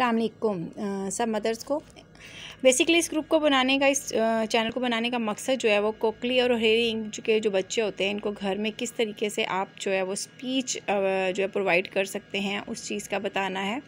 अलकुम सब मदर्स को बेसिकली इस ग्रुप को बनाने का इस चैनल को बनाने का मकसद जो है वो कोकली और हेरी इंग के जो बच्चे होते हैं इनको घर में किस तरीके से आप जो है वो स्पीच जो है प्रोवाइड कर सकते हैं उस चीज़ का बताना है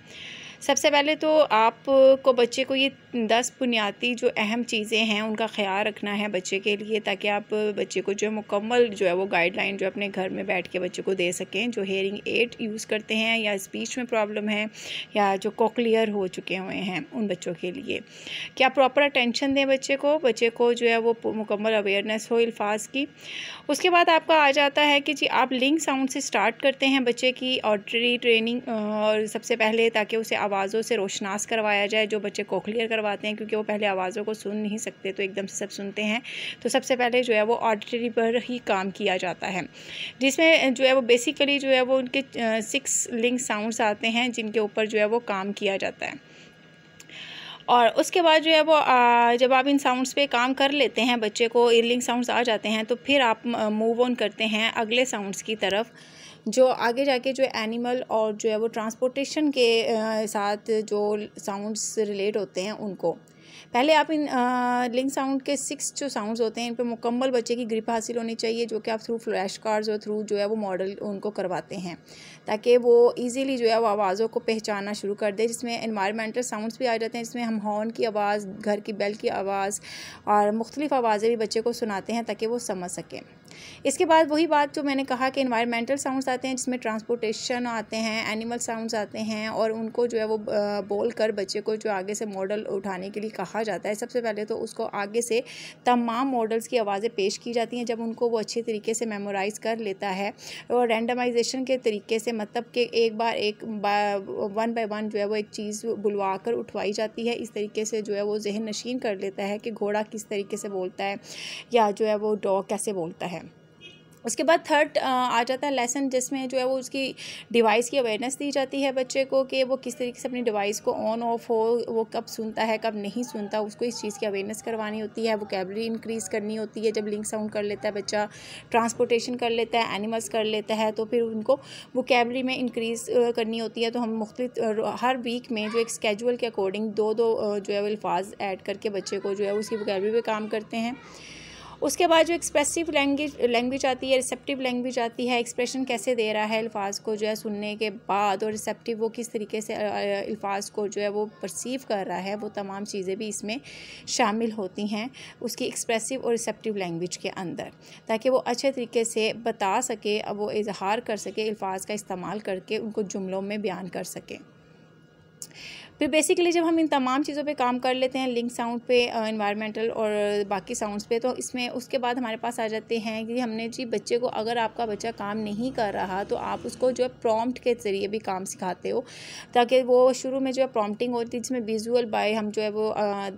सबसे पहले तो आपको बच्चे को ये दस बुनियादी जो अहम चीज़ें हैं उनका ख्याल रखना है बच्चे के लिए ताकि आप बच्चे को जो है मुकम्मल जो है वो गाइडलाइन जो अपने घर में बैठ के बच्चे को दे सकें जो हेयरिंग एड यूज़ करते हैं या स्पीच में प्रॉब्लम है या जो कोकलियर हो चुके हुए हैं उन बच्चों के लिए क्या प्रॉपर अटेंशन दें बच्चे को बच्चे को जो है वो मुकम्मल अवेयरनेस हो अल्फाज की उसके बाद आपका आ जाता है कि जी आप लिंक साउंड से स्टार्ट करते हैं बच्चे की ऑडरी ट्रेनिंग और सबसे पहले ताकि उसे आवाज़ों से रोशनास करवाया जाए जो बच्चे कोखलियर करवाते हैं क्योंकि वो पहले आवाज़ों को सुन नहीं सकते तो एकदम से सब सुनते हैं तो सबसे पहले जो है वो ऑडिटरी पर ही काम किया जाता है जिसमें जो है वो बेसिकली जो है वो उनके सिक्स लिंक साउंडस आते हैं जिनके ऊपर जो है वो काम किया जाता है और उसके बाद जो है वो जब आप इन साउंड्स पे काम कर लेते हैं बच्चे को ईयरलिंग साउंड्स आ जाते हैं तो फिर आप मूव ऑन करते हैं अगले साउंड्स की तरफ जो आगे जाके जो एनिमल और जो है वो ट्रांसपोर्टेशन के साथ जो साउंड्स रिलेट होते हैं उनको पहले आप इन लिंक साउंड के सिक्स जो साउंड्स होते हैं इन पर मुकम्मल बच्चे की ग्रिप हासिल होनी चाहिए जो कि आप थ्रू फ्लैश कार्ड्स और थ्रू जो है वो मॉडल उनको करवाते हैं ताकि वो इजीली जो है वो आवाज़ों को पहचानना शुरू कर दे जिसमें इन्वायरमेंटल साउंड्स भी आ जाते हैं जिसमें हम हॉर्न की आवाज़ घर की बेल की आवाज़ और मुख्तलिफ़ आवाज़ें भी बच्चे को सुनाते हैं ताकि वो समझ सकें इसके बाद वही बात जो मैंने कहा कि इन्वायरमेंटल साउंड्स आते हैं जिसमें ट्रांसपोर्टेशन आते हैं एनिमल साउंड्स आते हैं और उनको जो है वो बोल कर बच्चे को जो आगे से मॉडल उठाने के लिए कहा जाता है सबसे पहले तो उसको आगे से तमाम मॉडल्स की आवाज़ें पेश की जाती हैं जब उनको वो अच्छे तरीके से मेमोराइज कर लेता है और रेंडमाइजेशन के तरीके से मतलब कि एक बार एक वन बाय वन जो है वो एक चीज़ बुलवा कर उठवाई जाती है इस तरीके से जो है वो जहन नशीन कर लेता है कि घोड़ा किस तरीके से बोलता है या जो है वो डॉग कैसे बोलता है उसके बाद थर्ड आ जाता है लेसन जिसमें जो है वो उसकी डिवाइस की अवेयरनेस दी जाती है बच्चे को कि वो किस तरीके से अपनी डिवाइस को ऑन ऑफ हो वो कब सुनता है कब नहीं सुनता उसको इस चीज़ की अवेयरनेस करवानी होती है वो कैबरी इंक्रीज़ करनी होती है जब लिंक साउंड कर लेता है बच्चा ट्रांसपोर्टेशन कर लेता है एनिमल्स कर लेता है तो फिर उनको वो कैबरी में इंक्रीज़ करनी होती है तो हम मुख्त हर वीक में जो एक स्केजुअल के अकॉर्डिंग दो दो जो है वो अल्फाज ऐड करके बच्चे को जो है उसकी वो कैबरी पर काम करते हैं उसके बाद जो एक्सप्रेसिव लैंग्वेज लैंग्वेज आती है रिसेप्टिव लैंग्वेज आती है एक्सप्रेशन कैसे दे रहा है अल्फाज को जो है सुनने के बाद और रिसेप्टिव वो किस तरीके से अल्फाज को जो है वो परसीव कर रहा है वो तमाम चीज़ें भी इसमें शामिल होती हैं उसकी एक्सप्रेसिव और रिसेप्टिव लैंग्वेज के अंदर ताकि वो अच्छे तरीके से बता सके अब वो इजहार कर सके अल्फाज का इस्तेमाल करके उनको जुमलों में बयान कर सकें फिर बेसिकली जब हम इन तमाम चीज़ों पे काम कर लेते हैं लिंक साउंड पे इन्वायरमेंटल और बाकी साउंड्स पे तो इसमें उसके बाद हमारे पास आ जाते हैं कि हमने जी बच्चे को अगर आपका बच्चा काम नहीं कर रहा तो आप उसको जो है प्रॉम्प्ट के ज़रिए भी काम सिखाते हो ताकि वो शुरू में जो है प्रॉम्प्टिंग होती है जिसमें विजुअल बाय हम जो है वो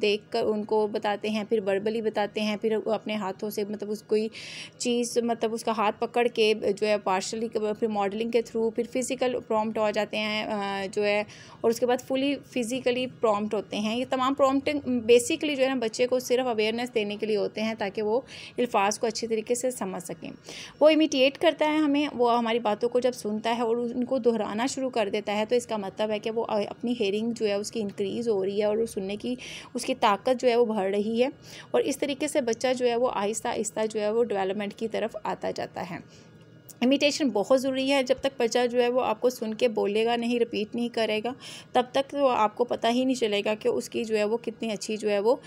देख कर उनको बताते हैं फिर वर्बली बताते हैं फिर अपने हाथों से मतलब उस कोई चीज़ मतलब उसका हाथ पकड़ के जो है पार्शली फिर मॉडलिंग के थ्रू फिर फिज़िकल प्रॉम्प्ट हो जाते हैं जो है और उसके बाद फुली फिज़िकली प्रॉम्प्ट होते हैं ये तमाम प्रॉम्प्टिंग बेसिकली जो है ना बच्चे को सिर्फ अवेयरनेस देने के लिए होते हैं ताकि वो अल्फाज को अच्छे तरीके से समझ सकें वो इमिटिएट करता है हमें वो हमारी बातों को जब सुनता है और उनको दोहराना शुरू कर देता है तो इसका मतलब है कि वो अपनी हेयरिंग जो है उसकी इंक्रीज़ हो रही है और सुनने की उसकी ताकत जो है वो बढ़ रही है और इस तरीके से बच्चा जो है वो आहिस्ता आहिस्ता जो है वो डेवलपमेंट की तरफ आता जाता है इमिटेशन बहुत ज़रूरी है जब तक बच्चा जो है वो आपको सुन के बोलेगा नहीं रिपीट नहीं करेगा तब तक तो आपको पता ही नहीं चलेगा कि उसकी जो है वो कितनी अच्छी जो है वो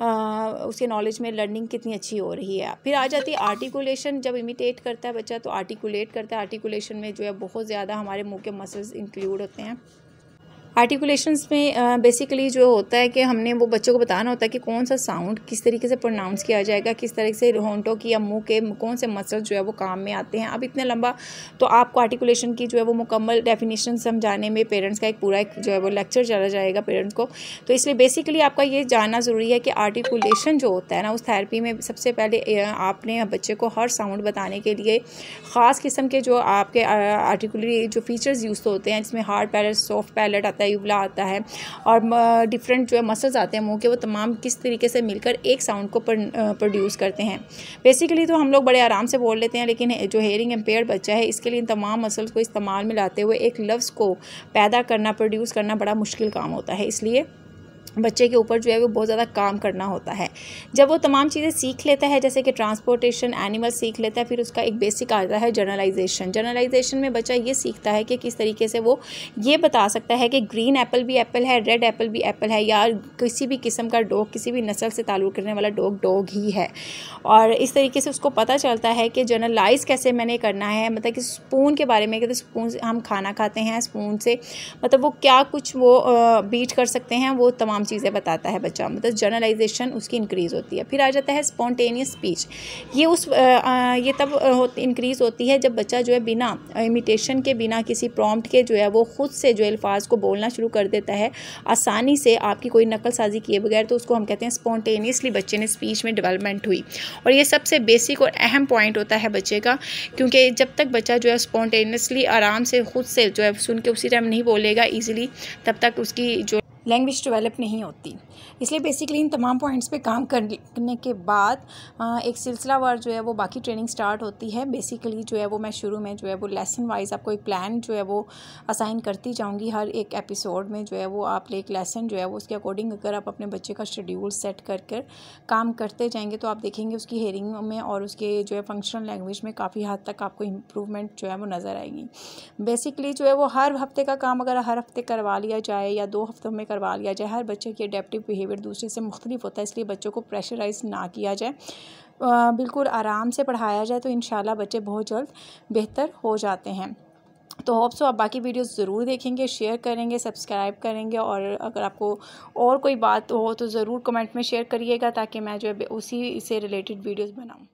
आ, उसके नॉलेज में लर्निंग कितनी अच्छी हो रही है फिर आ जाती है आर्टिकुलेशन जब इमिटेट करता है बच्चा तो आर्टिकुलेट करता है आर्टिकुलेशन में जो है बहुत ज़्यादा हमारे मुँह के मसल्स इंक्लूड होते हैं आर्टिकुलेशंस में बेसिकली जो होता है कि हमने वो बच्चों को बताना होता है कि कौन सा साउंड किस तरीके से प्रोनाउंस किया जाएगा किस तरीके से होंटों की या मुंह के कौन से मसल जो है वो काम में आते हैं अब इतने लंबा तो आपको आर्टिकुलेशन की जो है वो मुकम्मल डेफिनेशन समझाने में पेरेंट्स का एक पूरा एक जो है वो लेक्चर चला जाएगा पेरेंट्स को तो इसलिए बेसिकली आपका ये जानना ज़रूरी है कि आर्टिकुलेशन जो होता है ना उस थेरेपी में सबसे पहले आपने बच्चे को हर साउंड बताने के लिए ख़ास किस्म के जो आपके आर्टिकुलरी जो फीचर्स यूज़ होते हैं जिसमें हार्ड पैलेट सॉफ्ट पैलेट आता है आता है उबला आता है और डिफरेंट जो है मसल्स आते हैं मुँह के वो तमाम किस तरीके से मिलकर एक साउंड को प्रोड्यूस करते हैं बेसिकली तो हम लोग बड़े आराम से बोल लेते हैं लेकिन जो हेयरिंग एम्पेयर बच्चा है इसके लिए इन तमाम मसल्स को इस्तेमाल में लाते हुए एक लफ्ज़ को पैदा करना प्रोड्यूस करना बड़ा मुश्किल काम होता है इसलिए बच्चे के ऊपर जो है वो बहुत ज़्यादा काम करना होता है जब वो तमाम चीज़ें सीख लेता है जैसे कि ट्रांसपोर्टेशन एनिमल सीख लेता है फिर उसका एक बेसिक आता है जर्नलाइजेशन जर्नलाइजेशन में बच्चा ये सीखता है कि किस तरीके से वो ये बता सकता है कि ग्रीन एप्पल भी एप्पल है रेड एप्पल भी एप्पल है या किसी भी किस्म का डोग किसी भी नस्ल से ताल्लुक़ करने वाला डोग डोग ही है और इस तरीके से उसको पता चलता है कि जर्नलाइज़ कैसे मैंने करना है मतलब कि स्पून के बारे में कहते स्पून हम खाना खाते हैं स्पून से मतलब वो क्या कुछ वो बीट कर सकते हैं वो तमाम तमाम चीज़ें बताता है बच्चा मतलब जर्नलाइजेशन उसकी इंक्रीज़ होती है फिर आ जाता है स्पॉन्टेनियस स्पीच ये उस ये तब इंक्रीज़ होती है जब बच्चा जो है बिना इमिटेशन के बिना किसी प्रॉम्प्ट के जो है वो ख़ुद से जो अल्फाज को बोलना शुरू कर देता है आसानी से आपकी कोई नकल साजी किए बगैर तो उसको हम कहते हैं स्पॉन्टेनियसली बच्चे ने स्पीच में डेवलपमेंट हुई और ये सबसे बेसिक और अहम पॉइंट होता है बच्चे का क्योंकि जब तक बच्चा जो है स्पॉन्टेनियसली आराम से खुद से जो है सुन के उसी टाइम नहीं बोलेगा ईजिली तब तक उसकी जो लैंग्वेज डेवलप नहीं होती इसलिए बेसिकली इन तमाम पॉइंट्स पे काम करने के बाद एक सिलसिलावार जो है वो बाकी ट्रेनिंग स्टार्ट होती है बेसिकली जो है वो मैं शुरू में जो है वो लेसन वाइज आपको एक प्लान जो है वो असाइन करती जाऊँगी हर एक एपिसोड में जो है वो आप एक लेसन जो है वो उसके अकॉर्डिंग अगर आप अपने बच्चे का शेड्यूल सेट कर कर काम करते जाएंगे तो आप देखेंगे उसकी हेयरिंग में और उसके जो है फंक्शनल लैंग्वेज में काफ़ी हद तक आपको इम्प्रूवमेंट जो है वो नज़र आएगी बेसिकली जो है वो हर हफ्ते का काम अगर हर हफ्ते करवा लिया जाए या दो हफ्तों में करवा लिया जाए हर बच्चे की अडेप्टिव बिहेवियर दूसरे से मुख्तलिफ होता है इसलिए बच्चों को प्रेशराइज ना किया जाए बिल्कुल आराम से पढ़ाया जाए तो इन बच्चे बहुत जल्द बेहतर हो जाते हैं तो होप सो आप बाकी वीडियोस ज़रूर देखेंगे शेयर करेंगे सब्सक्राइब करेंगे और अगर आपको और कोई बात हो तो ज़रूर कमेंट में शेयर करिएगा ताकि मैं जो है उसी से रिलेटेड वीडियोस बनाऊं